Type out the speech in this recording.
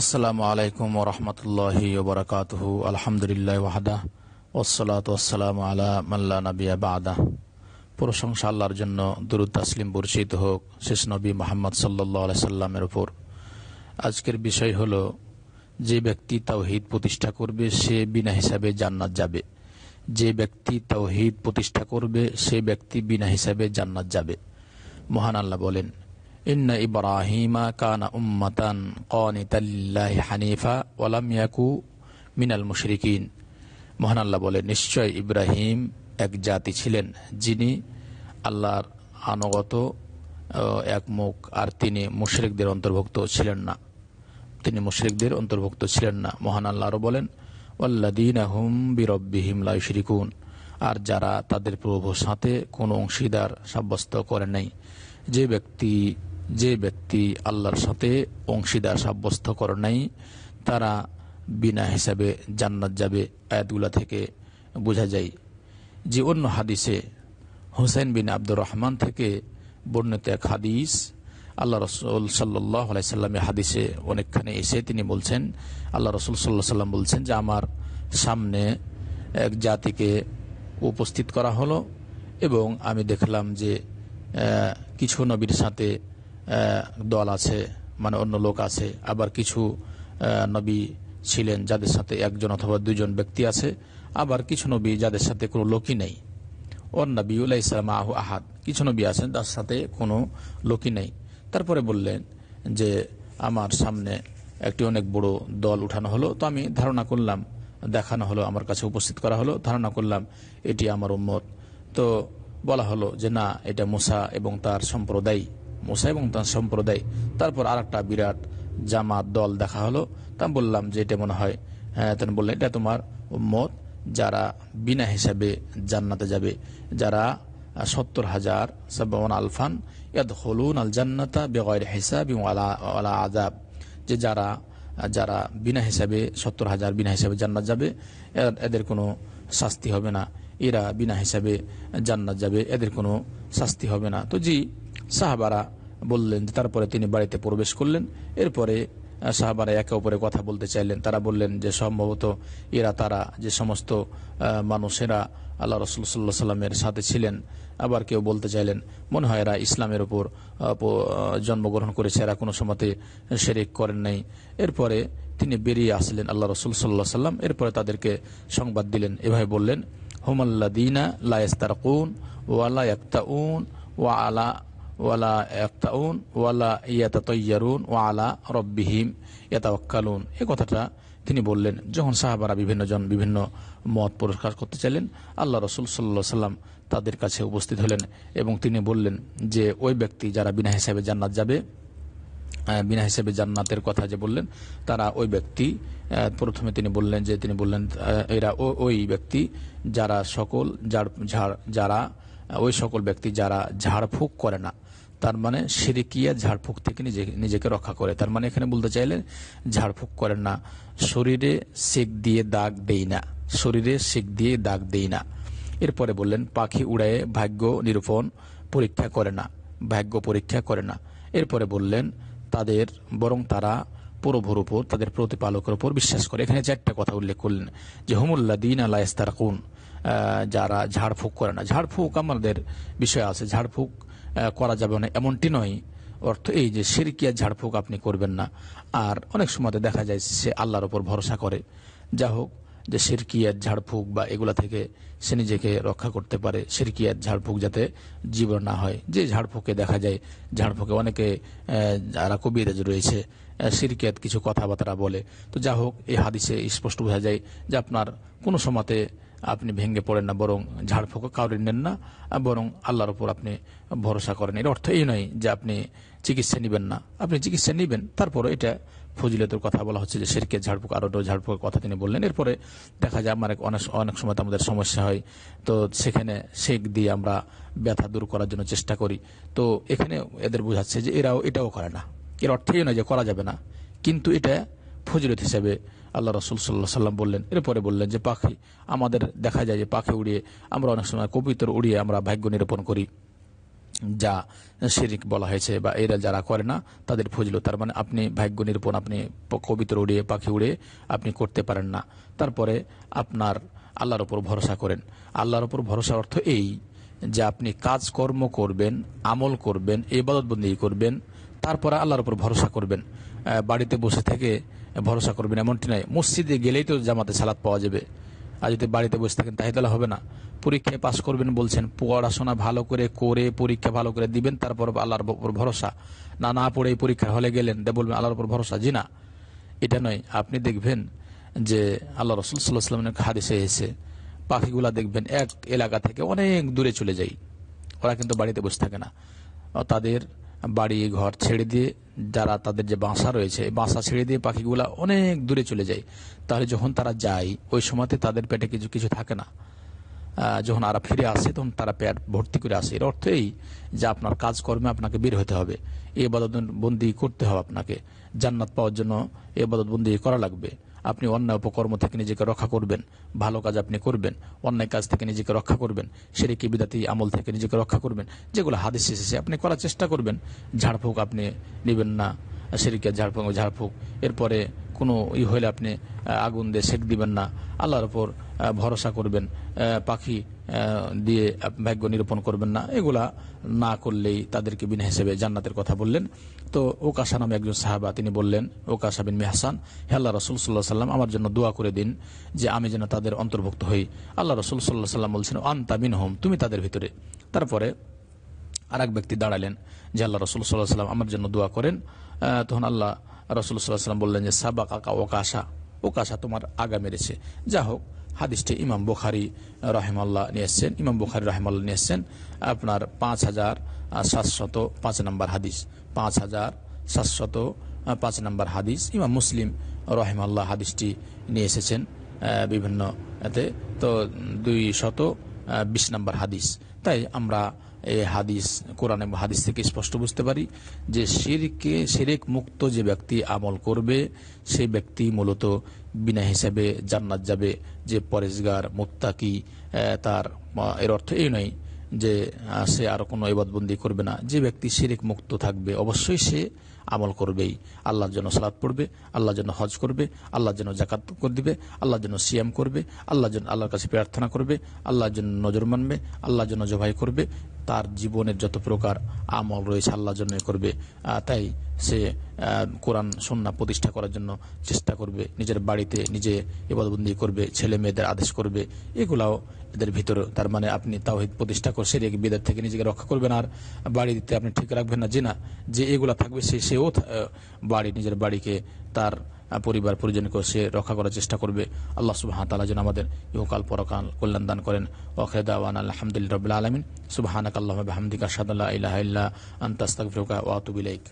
আসসালামু আলাইকুম ওরহমতুল্লাহি ওবরাকাতহ আলহামদুলিল্লাহ ওয়াহাদা ওসলাত ওসালাম আলা মাল্লা নবিয়া বাদা প্রশংসা আল্লাহর জন্য দুরুদ তাসলিম বর্ষিত হোক শেষ নবী মোহাম্মদ সাল্লি সাল্লামের ওপর আজকের বিষয় হলো যে ব্যক্তি তাওহিদ প্রতিষ্ঠা করবে সে বিনা হিসাবে জান্নাত যাবে যে ব্যক্তি তাওহিদ প্রতিষ্ঠা করবে সে ব্যক্তি বিনা হিসাবে জান্নাত যাবে মহান আল্লাহ বলেন إن إبراهيم كان أمة قانتا لله حنيفا ولم يكو من المشركين মহান আল্লাহ বলে নিশ্চয় ইব্রাহিম এক জাতি ছিলেন যিনি আল্লাহর আনুগত মুখ আর তিনি মুশরিকদের অন্তর্ভুক্ত ছিলেন না তিনি মুশরিকদের অন্তর্ভুক্ত ছিলেন না মহান আল্লাহ আরও বলেন ওল্লাদিন আহম বিরব্বিহিম লাই শিরিকুন আর যারা তাদের প্রভুর সাথে কোনো অংশীদার সাব্যস্ত করে নাই যে ব্যক্তি যে ব্যক্তি আল্লাহর সাথে অংশীদার সাব্যস্ত করে নাই তারা বিনা হিসাবে জান্নাত যাবে আয়াতগুলা থেকে বোঝা যায় যে অন্য হাদিসে হুসেন বিন আব্দুর রহমান থেকে বর্ণিত এক হাদিস আল্লাহ রসুল সাল্লাহ আলাইসাল্লামের হাদিসে অনেকখানে এসে তিনি বলছেন আল্লাহ রসুল সাল্লাহ সাল্লাম বলছেন যে আমার সামনে এক জাতিকে উপস্থিত করা হলো এবং আমি দেখলাম যে কিছু নবীর সাথে দল আছে মানে অন্য লোক আছে আবার কিছু নবী ছিলেন যাদের সাথে একজন অথবা দুজন ব্যক্তি আছে আবার কিছু নবী যাদের সাথে কোনো লোকই নেই ওর নবী উল্লাহ ইসলাম আহ আহাদ কিছু নবী আছেন তার সাথে কোনো লোকই নেই তারপরে বললেন যে আমার সামনে একটি অনেক বড় দল উঠানো হলো তো আমি ধারণা করলাম দেখানো হলো আমার কাছে উপস্থিত করা হলো ধারণা করলাম এটি আমার উম্মত তো বলা হলো যে না এটা মুসা এবং তার সম্প্রদায় মোসা এবং তার সম্প্রদায় তারপর আর একটা বিরাট জামাত দল দেখা হলো তা বললাম যে এটা মনে হয় হ্যাঁ বললেন এটা তোমার মত যারা বিনা হিসাবে জান্নাতে যাবে যারা সত্তর হাজার সাবান আলফান ইয়াদ হলুন আল জান্নাতা বেগয়ের হিসাব এবং আলা আলা আজাব যে যারা যারা বিনা হিসাবে সত্তর হাজার বিনা হিসাবে জান্নাত যাবে এদের কোনো শাস্তি হবে না এরা বিনা হিসাবে জান্নাত যাবে এদের কোনো শাস্তি হবে না তো জি সাহাবারা বললেন যে তারপরে তিনি বাড়িতে প্রবেশ করলেন এরপরে সাহাবারা একে অপরে কথা বলতে চাইলেন তারা বললেন যে সম্ভবত এরা তারা যে সমস্ত মানুষেরা আল্লাহ রসুল সাল্লাহ সাল্লামের সাথে ছিলেন আবার কেউ বলতে চাইলেন মনে হয় এরা ইসলামের উপর জন্মগ্রহণ করেছে এরা কোনো সময়তে শেরিক করেন নাই এরপরে তিনি বেরিয়ে আসলেন আল্লাহ রসুল সাল্লাহ সাল্লাম এরপরে তাদেরকে সংবাদ দিলেন এভাবে বললেন হোমাল্লা দিনা কুন ও আল্লাহ উন ও আলা ওয়ালা একতাউন ওয়ালা রব্বিহিম ইয়াতাওয়াক্কালুন এ কথাটা তিনি বললেন যখন সাহাবারা বিভিন্ন জন বিভিন্ন মত পুরস্কার করতে চাইলেন আল্লাহ রসুল সাল্লা সাল্লাম তাদের কাছে উপস্থিত হলেন এবং তিনি বললেন যে ওই ব্যক্তি যারা বিনা হিসাবে জান্নাত যাবে বিনা হিসেবে জান্নাতের কথা যে বললেন তারা ওই ব্যক্তি প্রথমে তিনি বললেন যে তিনি বললেন এরা ওই ব্যক্তি যারা সকল যার যারা ওই সকল ব্যক্তি যারা ঝাড়ফুঁক করে না তার মানে সিরিকিয়া ঝাড়ফুঁক থেকে নিজেকে নিজেকে রক্ষা করে তার মানে এখানে বলতে চাইলেন ঝাড়ফুঁক করেন না শরীরে সেক দিয়ে দাগ দেই না শরীরে সেক দিয়ে দাগ দেই না এরপরে বললেন পাখি উড়ায়ে ভাগ্য নিরূপণ পরীক্ষা করে না ভাগ্য পরীক্ষা করে না এরপরে বললেন তাদের বরং তারা পুরোভর উপর তাদের প্রতিপালকের উপর বিশ্বাস করে এখানে চারটা কথা উল্লেখ করলেন যে হুমুল্লা দিন আলাহ ইস্তার যারা ঝাড়ফুঁক করে না ঝাড়ফুঁক আমাদের বিষয় আছে ঝাড়ফুঁক করা যাবে না এমনটি নয় অর্থ এই যে সিরকিয়া ঝাড়ফুঁক আপনি করবেন না আর অনেক সময় দেখা যায় সে আল্লাহর ওপর ভরসা করে যা হোক যে সিরকিয়ার ঝাড়ফুঁক বা এগুলা থেকে সে নিজেকে রক্ষা করতে পারে সিরকিয়ার ঝাড়ফুঁক যাতে জীবন না হয় যে ঝাড়ফুঁকে দেখা যায় ঝাড়ফুঁকে অনেকে যারা কবিরাজ রয়েছে সিরকিয়াত কিছু কথাবার্তা বলে তো যা হোক এই হাদিসে স্পষ্ট বোঝা যায় যে আপনার কোনো সময়তে আপনি ভেঙে পড়েন না বরং ঝাড়ফুঁকো কাউরে নেন না বরং আল্লাহর উপর আপনি ভরসা করেন এর অর্থ এই নয় যে আপনি চিকিৎসা নেবেন না আপনি চিকিৎসা নেবেন তারপরে এটা ফজিলতের কথা বলা হচ্ছে যে সেরকে ঝাড়ফুঁক আরও ঝাড়ফুঁকের কথা তিনি বললেন এরপরে দেখা যায় আমার অনেক অনেক সময় আমাদের সমস্যা হয় তো সেখানে শেখ দিয়ে আমরা ব্যথা দূর করার জন্য চেষ্টা করি তো এখানে এদের বোঝাচ্ছে যে এরাও এটাও করে না এর অর্থ এই নয় যে করা যাবে না কিন্তু এটা ফজিলত হিসেবে আল্লাহ রসুল সাল্লাহ সাল্লাম বললেন এরপরে বললেন যে পাখি আমাদের দেখা যায় যে পাখি উড়িয়ে আমরা অনেক সময় কবিতর উড়িয়ে আমরা ভাগ্য নিরূপণ করি যা শিরিক বলা হয়েছে বা এরা যারা করে না তাদের ফজল তার মানে আপনি ভাগ্য নিরূপণ আপনি কবিতর উড়িয়ে পাখি উড়িয়ে আপনি করতে পারেন না তারপরে আপনার আল্লাহর ওপর ভরসা করেন আল্লাহর ওপর ভরসার অর্থ এই যে আপনি কাজকর্ম করবেন আমল করবেন এবাদতবন্দি করবেন তারপরে আল্লাহর ওপর ভরসা করবেন বাড়িতে বসে থেকে ভরসা করবেন এমনটি নয় মসজিদে গেলেই তো জামাতে সালাদ পাওয়া যাবে আর যদি বাড়িতে বসে থাকেন তাহলে হবে না পরীক্ষায় পাশ করবেন বলছেন পড়াশোনা ভালো করে করে পরীক্ষা ভালো করে দিবেন তারপর আল্লাহর উপর ভরসা না না পড়ে পরীক্ষার হলে গেলেন দে বলবেন আল্লাহর উপর ভরসা জি না এটা নয় আপনি দেখবেন যে আল্লাহ রসুল সাল্লাহ সাল্লামের হাদিসে এসে পাখিগুলা দেখবেন এক এলাকা থেকে অনেক দূরে চলে যায় ওরা কিন্তু বাড়িতে বসে থাকে না তাদের বাড়ি ঘর ছেড়ে দিয়ে যারা তাদের যে বাসা রয়েছে বাসা ছেড়ে দিয়ে পাখিগুলা অনেক দূরে চলে যায় তাহলে যখন তারা যায় ওই সময়তে তাদের পেটে কিছু কিছু থাকে না যখন আরা ফিরে আসে তখন তারা পেট ভর্তি করে আসে এর অর্থ এই যে আপনার কাজকর্মে আপনাকে বের হতে হবে এ বদতবন্দি করতে হবে আপনাকে জান্নাত পাওয়ার জন্য এ বদতবন্দি করা লাগবে আপনি অন্যায় উপকর্ম থেকে নিজেকে রক্ষা করবেন ভালো কাজ আপনি করবেন অন্যায় কাজ থেকে নিজেকে রক্ষা করবেন সেরে কি বিদাতি আমল থেকে নিজেকে রক্ষা করবেন যেগুলো হাদিস এসেছে আপনি করার চেষ্টা করবেন ঝাড়ফুঁক আপনি নেবেন না সেরিকে ঝাড়ফুঁক ঝাড়ফুঁক এরপরে কোনো ই হলে আপনি আগুন দিয়ে সেক দিবেন না আল্লাহর ওপর ভরসা করবেন পাখি দিয়ে ভাগ্য নিরূপণ করবেন না এগুলা না করলেই তাদেরকে বিনা হিসেবে জান্নাতের কথা বললেন তো ওকাশা নামে একজন সাহাবা তিনি বললেন ওকাশা বিন মেহসান হে আল্লাহ রসুল সাল্লাহ সাল্লাম আমার জন্য দোয়া করে দিন যে আমি যেন তাদের অন্তর্ভুক্ত হই আল্লাহ রসুল সাল্লাহ সাল্লাম বলছেন আন্তা মিন হোম তুমি তাদের ভিতরে তারপরে আর এক ব্যক্তি দাঁড়ালেন যে আল্লাহ রসুল সাল্লাহ সাল্লাম আমার জন্য দোয়া করেন তখন আল্লাহ রসুল সাল্লাহ সাল্লাম বললেন যে সাবা কাকা ওকাশা ওকাশা তোমার আগা মেরেছে যা হোক হাদিসটি ইমাম বুখারি রহেমাল্লাহ নিয়ে এসছেন ইমাম বুখারি রহেমাল্লাহ নিয়ে এসছেন আপনার পাঁচ হাজার সাতশত পাঁচ নম্বর হাদিস পাঁচ হাজার সাতশত পাঁচ নম্বর হাদিস ইমাম মুসলিম রহেমাল্লাহ হাদিসটি নিয়ে এসেছেন বিভিন্ন এতে তো দুই শত বিশ নম্বর হাদিস তাই আমরা এই হাদিস কোরআন এবং হাদিস থেকে স্পষ্ট বুঝতে পারি যে শিরকে শিরেক মুক্ত যে ব্যক্তি আমল করবে সেই ব্যক্তি মূলত বিনা হিসাবে জান্নাত যাবে যে পরেশগার কি তার এর অর্থ এই নয় যে সে আর কোনো এবাদবন্দি করবে না যে ব্যক্তি শিরিক মুক্ত থাকবে অবশ্যই সে আমল করবেই আল্লাহর জন্য সালাদ পড়বে আল্লাহর জন্য হজ করবে আল্লাহর জন্য জাকাত করে দিবে আল্লাহর জন্য সিয়াম করবে আল্লাহর জন্য আল্লাহর কাছে প্রার্থনা করবে আল্লাহর জন্য নজর মানবে আল্লাহর জন্য জবাই করবে তার জীবনের যত প্রকার আমল রয়েছে আল্লাহর জন্য করবে তাই সে কোরআন সন্না প্রতিষ্ঠা করার জন্য চেষ্টা করবে নিজের বাড়িতে নিজে এবাদবন্দি করবে ছেলে মেয়েদের আদেশ করবে এগুলাও এদের ভিতরে তার মানে আপনি তাওহিদ প্রতিষ্ঠা করে সেরে বিদের থেকে নিজেকে রক্ষা করবেন আর বাড়ি দিতে আপনি ঠিক রাখবেন না যে না যে এগুলা থাকবে সে সেও বাড়ি নিজের বাড়িকে তার পরিবার পরিজনকেও সে রক্ষা করার চেষ্টা করবে আল্লাহ সুবাহান তালা যেন আমাদের ইহকাল পরকাল কল্যাণ দান করেন ওখেদাওয়ান আলহামদুলিল্লাহ রবিল আলমিন সুবাহানাক আল্লাহ হামদিকা সাদাল্লাহ আল্লাহ আন্তাস্তাক ফিরকা ওয়াতুবিলাইক